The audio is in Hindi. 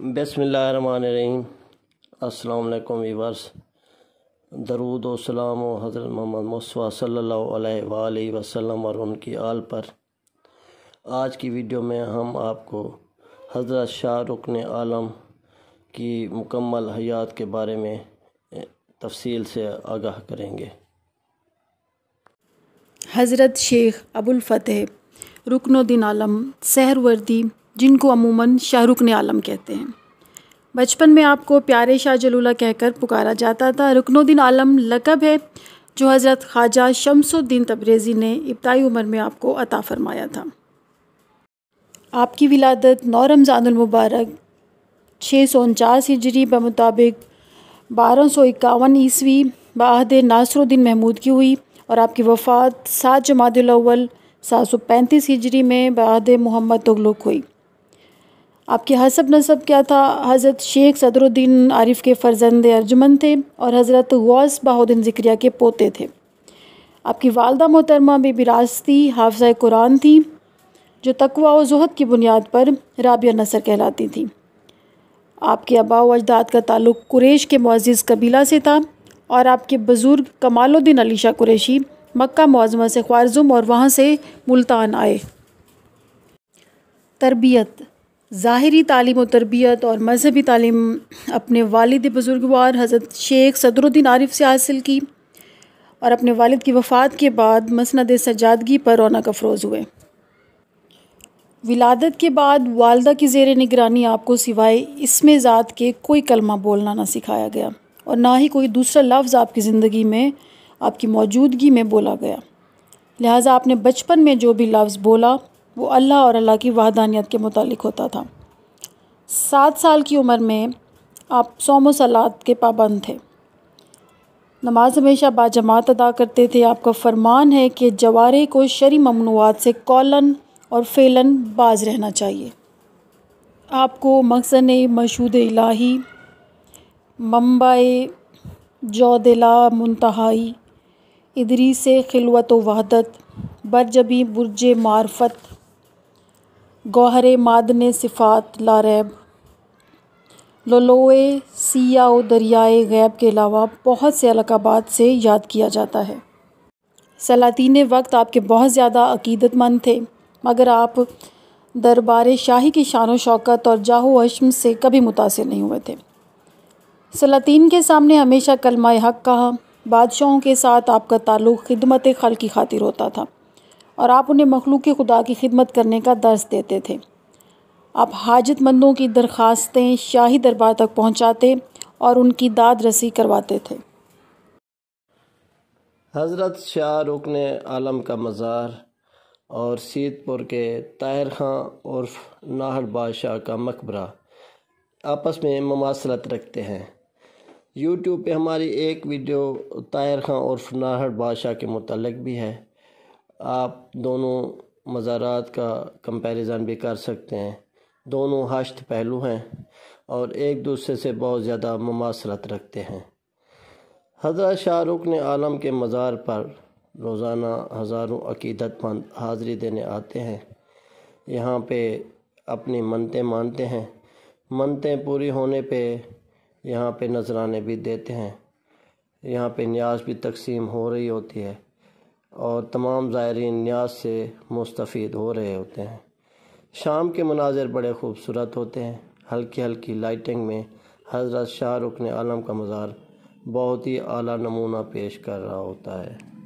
बसमीम अल्लाम वीवर्स दरूद वसलाम हज़रत मोहम्मद मुसवा सल्ला और उनकी आल पर आज की वीडियो में हम आपको हज़रत शाह रुकन आलम की मुकम्मल हयात के बारे में तफसील से आगाह करेंगे हज़रत शेख अबुलफ़तः रुकन दिन आलम सहरवर्दी जिनको अमूमन शाहरुख ने आलम कहते हैं बचपन में आपको प्यारे शाह जलूला कहकर पुकारा जाता था रुकनुद्दीन आलम लकब है जो हज़रत ख्वाजा शमसुद्दीन तबरेज़ी ने इब्तई उम्र में आपको अता फरमाया था आपकी विलादत नौ रमज़ानमबारक छः सौ उनचास हिजरी मुताबिक बारह सौ इक्यावन ईस्वी बाहद नासरुद्दीन महमूद की हुई और आपकी वफ़ात सात जमातवल सात सौ पैंतीस हिजरी में बहद मोहम्मद तगलुक हुई आपके हसब नसब क्या था हज़रत शेख सदरुद्दीन आरिफ के फ़र्जंद अर्जुमन थे और हज़रत गौस बहाद्दीन ज़िक्रिया के पोते थे आपकी वालदा मोहतरमा बेबी रास्ती हाफजा कुरान थी जो तकवा और जहद की बुनियाद पर राबिया नसर कहलाती थी आपके व अजदाद का ताल्लुक कुरेश के मुआज़ कबीला से था और आपके बुज़ुर्ग कमालुद्दीन अली शाह कुरेशी मक्का मुआजमा से ख्वारजुम और वहाँ से मुल्तान आए तरबियत ज़ाहरी तालीम तरबियत और मजहबी तालीम अपने वालद बुज़ुर्गवार हज़रत शेख सदरुद्दीन आरिफ से हासिल की और अपने वालद की वफ़ात के बाद मसंद सजादगी पर रौनक अफरोज़ हुए विलादत के बाद वालदा की जेर निगरानी आपको सिवाय इसमें ज़ात के कोई कलमा बोलना ना सिखाया गया और ना ही कोई दूसरा लफ्ज़ आपकी ज़िंदगी में आपकी मौजूदगी में बोला गया लिहाजा आपने बचपन में जो भी लफ्ज़ बोला वो अल्लाह और अल्लाह की वाहदानियत के मुतालिक होता था सात साल की उम्र में आप सोम सलाद के पाबंद थे नमाज हमेशा बाजमात अदा करते थे आपका फरमान है कि जवारे को शरी ममनुआत से कॉलन और फेलन बाज रहना चाहिए आपको मकसद मशहूद इलाही मम्बाए जौदिला मुंतहाई इदरी से खिलवत वहदत बरजबी बुरज मार्फत गौहर मादन सिफ़ात लारैब ललोए सियाओ दरियाए गैब के अलावा बहुत से अलकाबाद से याद किया जाता है सलातीन वक्त आपके बहुत ज़्यादा अकीदतमंद थे मगर आप दरबार शाही की शान शौकत और जाहो हशम से कभी मुतासर नहीं हुए थे सलातीन के सामने हमेशा कलमा हक कहा बादशाहों के साथ आपका ताल्लुक़ खिदमत खल की खातिर होता था और आप उन्हें मखलूक खुदा की खिदमत करने का दर्ज देते थे आप हाजतमंदों की दरख्वास्तें शाही दरबार तक पहुँचाते और उनकी दाद रसी करवाते थे हज़रत शाह रुकन आलम का मज़ार और सीतपुर के ताहिर खां और नाहर बादशाह का मकबरा आपस में ममासलत रखते हैं यूट्यूब पे हमारी एक वीडियो ताहिर खां और नाहर बादशाह के मतलब भी है आप दोनों मज़ारात का कंपैरिज़न भी कर सकते हैं दोनों हश्त पहलू हैं और एक दूसरे से बहुत ज़्यादा मुमासरत रखते हैं हज़रत शाहरुख ने आलम के मज़ार पर रोज़ाना हज़ारों अकीदतमंद हाज़री देने आते हैं यहाँ पे अपनी मनते मानते हैं मनतें पूरी होने पे यहाँ पे नजराने भी देते हैं यहाँ पे न्याज भी तकसीम हो रही होती है और तमाम ज़ायरीन न्याज से मुस्तफ़ हो रहे होते हैं शाम के मनाजिर बड़े खूबसूरत होते हैं हल्की हल्की लाइटिंग में हज़रत शाह रुकन आलम का मज़ार बहुत ही आला नमूना पेश कर रहा होता है